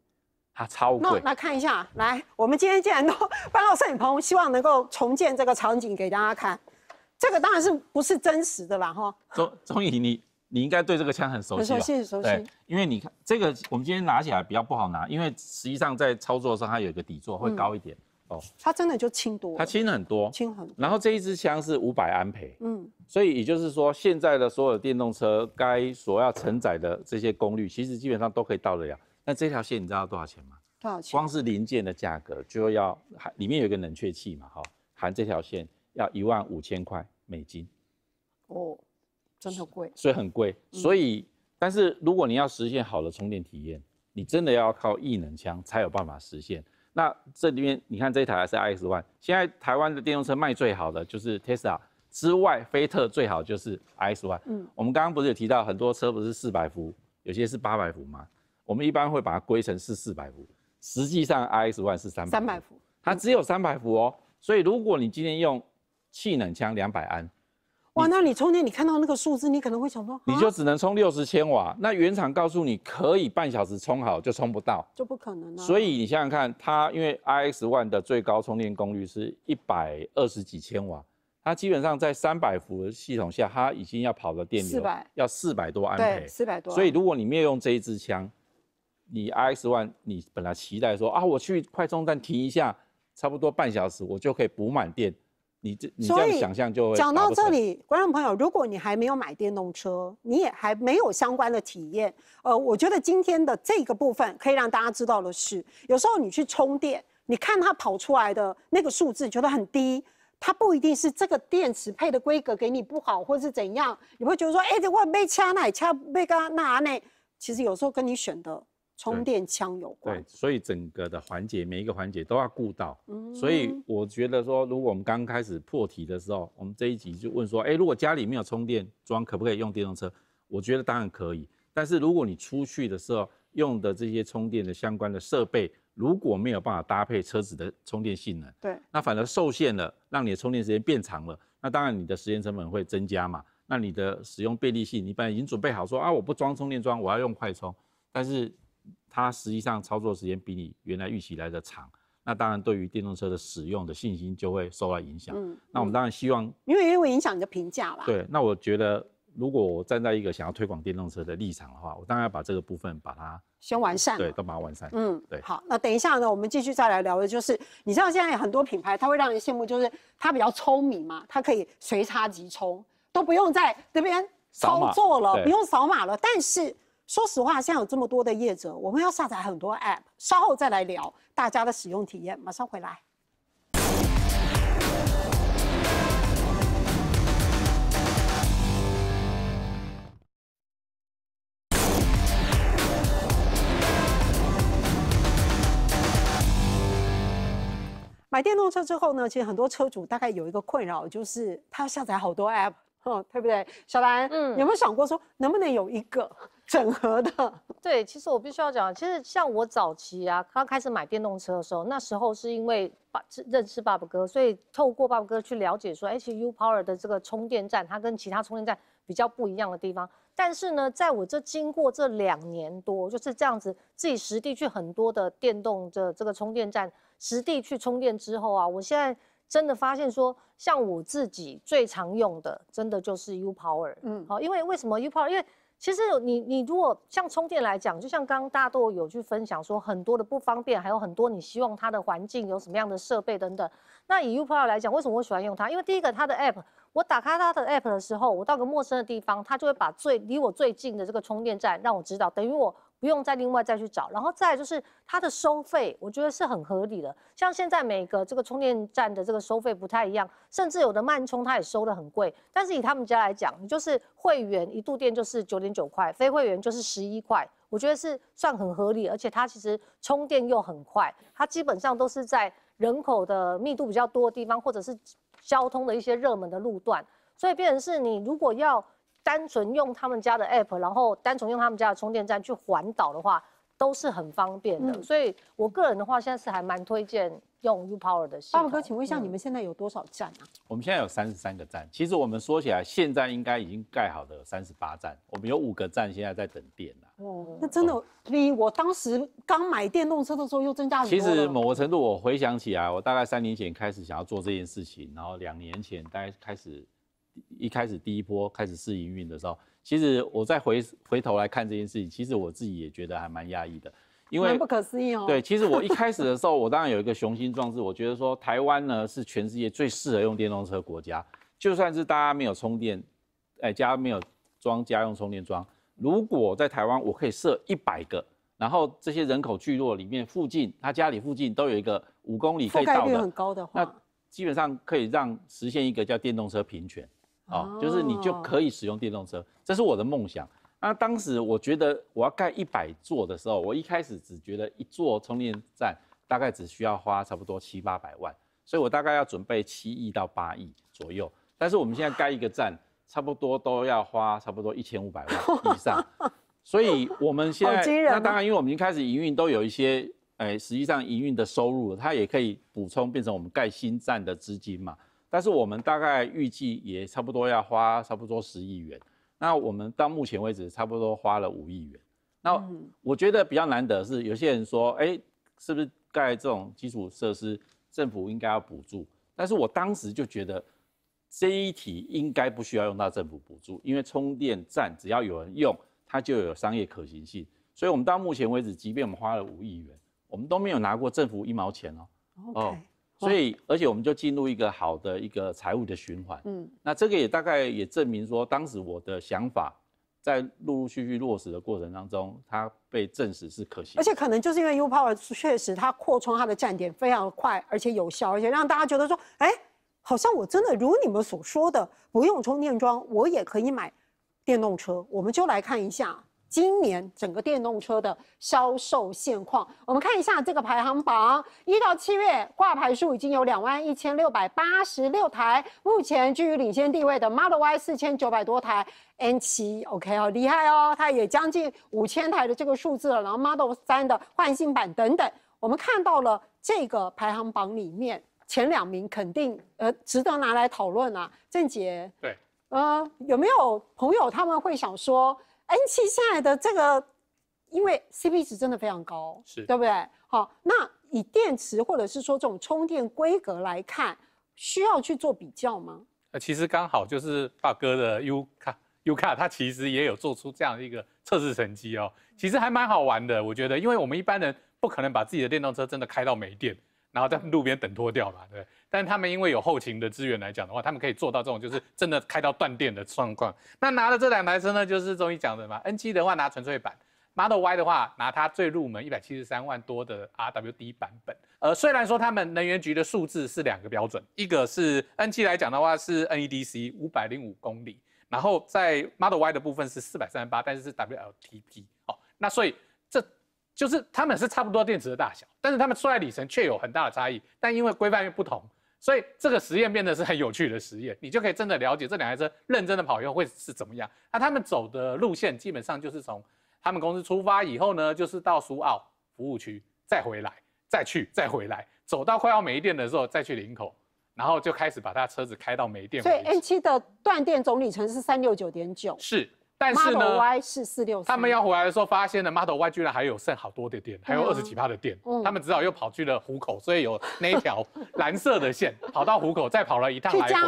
它超贵。那来看一下，来，我们今天既然都 搬到摄影棚，希望能够重建这个场景给大家看。这个当然是不是真实的啦，哈。钟钟宇，你你应该对这个枪很熟悉很熟悉，熟悉。因为你看这个，我们今天拿起来比较不好拿，因为实际上在操作上它有一个底座，会高一点。哦，它真的就轻多，它轻很多，轻很多。然后这一支枪是五百安培，嗯，所以也就是说，现在的所有电动车该所要承载的这些功率，其实基本上都可以到得了。那这条线你知道多少钱吗？多少钱？光是零件的价格就要，含里面有一个冷却器嘛，哈，含这条线要一万五千块美金。哦，真的贵，所以很贵。所以，但是如果你要实现好的充电体验，你真的要靠异能枪才有办法实现。那这里面，你看这一台是 i x one。现在台湾的电动车卖最好的就是 Tesla，之外菲特最好就是 i x one。嗯，我们刚刚不是有提到很多车不是四百伏，有些是八百伏吗？我们一般会把它归成是四百伏，实际上 i x one 是三百三百伏，它只有三百伏哦。所以如果你今天用气冷枪两百安。哇，那你充电，你看到那个数字，你可能会想说，你就只能充六十千瓦。那原厂告诉你可以半小时充好，就充不到，就不可能。了、所以你想想看，它因为 i x one 的最高充电功率是一百二十几千瓦，它基本上在三百伏的系统下，它已经要跑的电流四百，要四百多安培，四百多。所以如果你没有用这一支枪，你 i x one 你本来期待说啊，我去快充站停一下，差不多半小时我就可以补满电。你这，所以讲到这里，观众朋友，如果你还没有买电动车，你也还没有相关的体验，呃，我觉得今天的这个部分可以让大家知道的是，有时候你去充电，你看它跑出来的那个数字觉得很低，它不一定是这个电池配的规格给你不好，或是怎样，你会觉得说，哎，这我被掐哪掐被干嘛哪呢？其实有时候跟你选的。充电枪有关，对，所以整个的环节每一个环节都要顾到，所以我觉得说，如果我们刚开始破题的时候，我们这一集就问说，哎，如果家里没有充电桩，可不可以用电动车？我觉得当然可以，但是如果你出去的时候用的这些充电的相关的设备，如果没有办法搭配车子的充电性能，对，那反而受限了，让你的充电时间变长了，那当然你的时间成本会增加嘛，那你的使用便利性，你本来已经准备好说啊，我不装充电桩，我要用快充，但是它实际上操作时间比你原来预期来的长，那当然对于电动车的使用的信心就会受到影响。嗯，那我们当然希望，因为因为影响你的评价啦。对，那我觉得如果我站在一个想要推广电动车的立场的话，我当然要把这个部分把它先完善，对，都把它完善。嗯，对。好，那等一下呢，我们继续再来聊的就是，你知道现在很多品牌它会让人羡慕，就是它比较聪明嘛，它可以随插即充，都不用在这边操作了，不用扫码了，但是。说实话，现在有这么多的业者，我们要下载很多 app。稍后再来聊大家的使用体验，马上回来。买电动车之后呢，其实很多车主大概有一个困扰，就是他要下载好多 app，哼，对不对？小兰，嗯，有没有想过说能不能有一个？整合的对，其实我必须要讲，其实像我早期啊，刚开始买电动车的时候，那时候是因为爸认识爸爸哥，所以透过爸爸哥去了解说，哎，U Power 的这个充电站，它跟其他充电站比较不一样的地方。但是呢，在我这经过这两年多，就是这样子自己实地去很多的电动的这个充电站，实地去充电之后啊，我现在真的发现说，像我自己最常用的，真的就是 U Power。嗯，好，因为为什么 U Power？因为其实你你如果像充电来讲，就像刚刚大家都有去分享说很多的不方便，还有很多你希望它的环境有什么样的设备等等。那以 U p o r 来讲，为什么我喜欢用它？因为第一个它的 App，我打开它的 App 的时候，我到个陌生的地方，它就会把最离我最近的这个充电站让我知道，等于我。不用再另外再去找，然后再就是它的收费，我觉得是很合理的。像现在每个这个充电站的这个收费不太一样，甚至有的慢充它也收的很贵。但是以他们家来讲，你就是会员一度电就是九点九块，非会员就是十一块，我觉得是算很合理，而且它其实充电又很快，它基本上都是在人口的密度比较多的地方，或者是交通的一些热门的路段，所以变成是你如果要。单纯用他们家的 app，然后单纯用他们家的充电站去环岛的话，都是很方便的。所以我个人的话，现在是还蛮推荐用 u power 的。爸爸哥，请问一下，你们现在有多少站啊？我们现在有三十三个站。其实我们说起来，现在应该已经盖好的有三十八站，我们有五个站现在在等电哦，那真的，你我当时刚买电动车的时候，又增加了。其实某个程度，我回想起来，我大概三年前开始想要做这件事情，然后两年前大概开始。一开始第一波开始试营运的时候，其实我再回回头来看这件事情，其实我自己也觉得还蛮压抑的，因为不可思议哦。对，其实我一开始的时候，我当然有一个雄心壮志，我觉得说台湾呢是全世界最适合用电动车国家，就算是大家没有充电，哎，家没有装家用充电桩，如果在台湾我可以设一百个，然后这些人口聚落里面附近，他家里附近都有一个五公里，覆盖率很高的话，那基本上可以让实现一个叫电动车平权。哦，就是你就可以使用电动车，这是我的梦想。那当时我觉得我要盖一百座的时候，我一开始只觉得一座充电站大概只需要花差不多七八百万，所以我大概要准备七亿到八亿左右。但是我们现在盖一个站，差不多都要花差不多一千五百万以上，所以我们现在那当然，因为我们经开始营运都有一些，哎，实际上营运的收入，它也可以补充变成我们盖新站的资金嘛。但是我们大概预计也差不多要花差不多十亿元，那我们到目前为止差不多花了五亿元。那我觉得比较难得是，有些人说，哎，是不是盖这种基础设施政府应该要补助？但是我当时就觉得这一题应该不需要用到政府补助，因为充电站只要有人用，它就有商业可行性。所以我们到目前为止，即便我们花了五亿元，我们都没有拿过政府一毛钱哦。哦。所以，而且我们就进入一个好的一个财务的循环。嗯，那这个也大概也证明说，当时我的想法在陆陆续续落实的过程当中，它被证实是可行。而且可能就是因为 U Power 确实它扩充它的站点非常快，而且有效，而且让大家觉得说，哎，好像我真的如你们所说的，不用充电桩我也可以买电动车。我们就来看一下。今年整个电动车的销售现况，我们看一下这个排行榜。一到七月挂牌数已经有两万一千六百八十六台，目前居于领先地位的 Model Y 四千九百多台，N 七 OK 哦，厉害哦，它也将近五千台的这个数字了。然后 Model 三的换新版等等，我们看到了这个排行榜里面前两名肯定呃值得拿来讨论啊，郑杰。对呃有没有朋友他们会想说？N 七下来的这个，因为 CP 值真的非常高，是对不对？好，那以电池或者是说这种充电规格来看，需要去做比较吗？呃，其实刚好就是大哥的 U 卡 U 卡，它其实也有做出这样一个测试成绩哦，其实还蛮好玩的，我觉得，因为我们一般人不可能把自己的电动车真的开到没电，然后在路边等脱掉嘛，对。但他们因为有后勤的资源来讲的话，他们可以做到这种就是真的开到断电的状况。那拿了这两台车呢，就是终于讲的嘛，N7 的话拿纯粹版，Model Y 的话拿它最入门一百七十三万多的 RWD 版本。呃，虽然说他们能源局的数字是两个标准，一个是 N7 来讲的话是 NEDC 五百零五公里，然后在 Model Y 的部分是四百三十八，但是是 WLTP。哦。那所以这就是他们是差不多电池的大小，但是他们出来里程却有很大的差异。但因为规范又不同。所以这个实验变得是很有趣的实验，你就可以真的了解这两台车认真的跑以后会是怎么样。那他们走的路线基本上就是从他们公司出发以后呢，就是到苏澳服务区再回来，再去再回来，走到快要没电的时候再去林口，然后就开始把他车子开到没电。所以 N 七的断电总里程是三六九点九。是。但是呢，他们要回来的时候，发现了 Model Y 居然还有剩好多的电，还有二十几帕的电。他们只好又跑去了虎口，所以有那一条蓝色的线 跑到虎口，再跑了一趟来。加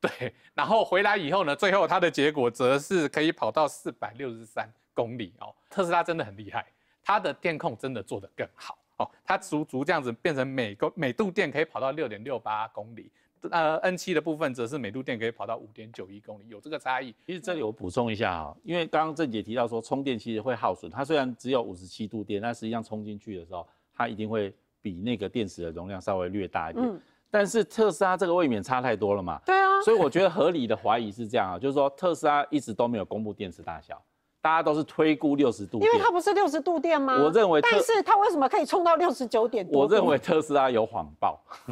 对，然后回来以后呢，最后它的结果则是可以跑到四百六十三公里哦。特斯拉真的很厉害，它的电控真的做得更好哦。它足足这样子变成每公每度电可以跑到六点六八公里。呃，N 七的部分则是每度电可以跑到五点九一公里，有这个差异。其实这里我补充一下哦，因为刚刚郑姐提到说充电其实会耗损，它虽然只有五十七度电，但实际上充进去的时候，它一定会比那个电池的容量稍微略大一点。嗯，但是特斯拉这个未免差太多了嘛？对啊，所以我觉得合理的怀疑是这样啊，就是说特斯拉一直都没有公布电池大小。大家都是推估六十度因为它不是六十度电吗？我认为，但是它为什么可以充到六十九点？我认为特斯拉有谎报，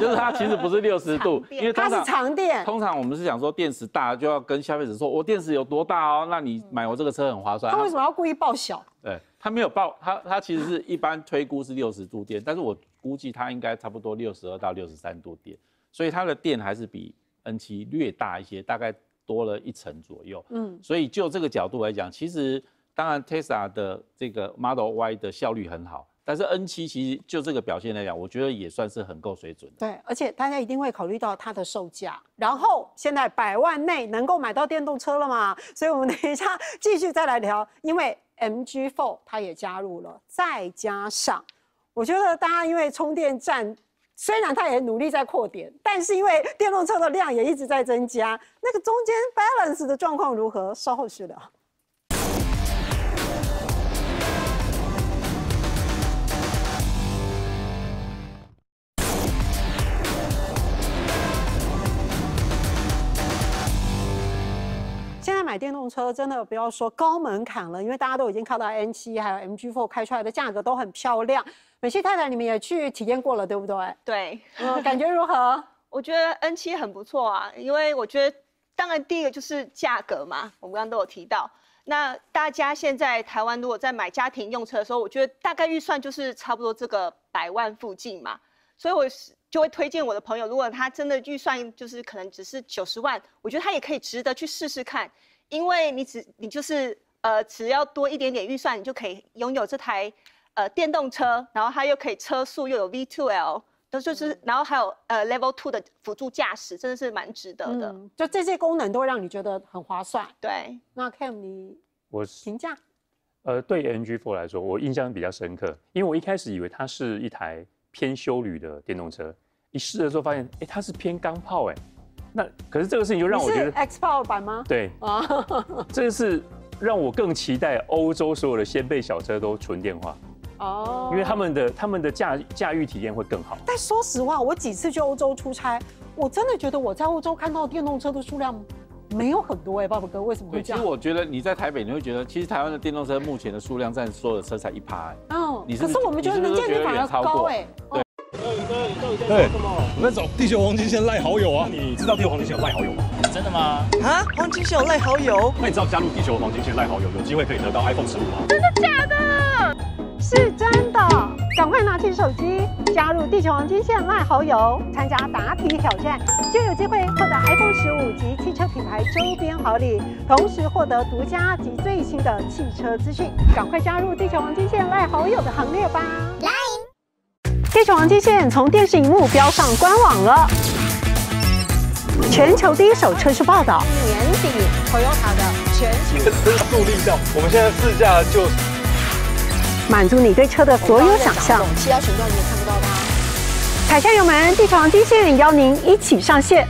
就是它其实不是六十度，因为它是长电。通常我们是想说电池大就要跟消费者说我电池有多大哦，那你买我这个车很划算。它为什么要故意报小？对，它没有报，它它其实是一般推估是六十度电，但是我估计它应该差不多六十二到六十三度电，所以它的电还是比 N 七略大一些，大概。多了一层左右，嗯，所以就这个角度来讲，其实当然 Tesla 的这个 Model Y 的效率很好，但是 N 七其实就这个表现来讲，我觉得也算是很够水准的。对，而且大家一定会考虑到它的售价，然后现在百万内能够买到电动车了嘛？所以我们等一下继续再来聊，因为 MG Four 它也加入了，再加上我觉得大家因为充电站。虽然它也努力在扩点，但是因为电动车的量也一直在增加，那个中间 balance 的状况如何，稍后去聊。电动车真的不要说高门槛了，因为大家都已经看到 N 七还有 M G four 开出来的价格都很漂亮。美西太太你们也去体验过了，对不对？对，感觉如何？我觉得 N 七很不错啊，因为我觉得当然第一个就是价格嘛，我们刚刚都有提到。那大家现在台湾如果在买家庭用车的时候，我觉得大概预算就是差不多这个百万附近嘛。所以我是就会推荐我的朋友，如果他真的预算就是可能只是九十万，我觉得他也可以值得去试试看。因为你只你就是呃，只要多一点点预算，你就可以拥有这台呃电动车，然后它又可以车速又有 V2L，都就是，然后还有呃 Level Two 的辅助驾驶，真的是蛮值得的。嗯，就这些功能都会让你觉得很划算。对，那 k a m 你我评价，呃，对 NG Four 来说，我印象比较深刻，因为我一开始以为它是一台偏修旅的电动车，一试的时候发现，哎，它是偏钢炮，哎。那可是这个事情就让我觉得 X Power 版吗？对啊，这个是让我更期待欧洲所有的先辈小车都纯电化哦，因为他们的他们的驾驾驭体验会更好。但说实话，我几次去欧洲出差，我真的觉得我在欧洲看到电动车的数量没有很多哎，爸爸哥为什么会这样？其实我觉得你在台北你会觉得，其实台湾的电动车目前的数量占所有的车才一趴哎，哦，你可是我们觉得能见度反而高哎，对。对，我们走地球黄金线赖好友啊！你知道地球黄金线赖好友吗？真的吗？啊，黄金线赖好友？那你知道加入地球黄金线赖好友，有机会可以得到 iPhone 十五吗？真的假的？是真的！赶快拿起手机，加入地球黄金线赖好友，参加答题挑战，就有机会获得 iPhone 十五及汽车品牌周边好礼，同时获得独家及最新的汽车资讯。赶快加入地球黄金线赖好友的行列吧！来。地球王金线从电视荧幕飙上官网了，全球第一手车市报道。年底 Toyota 的全的车速力到。我们现在试驾就满足你对车的所有想象。其他频道你也看不到它。踩下油门，球王金线邀您一起上线。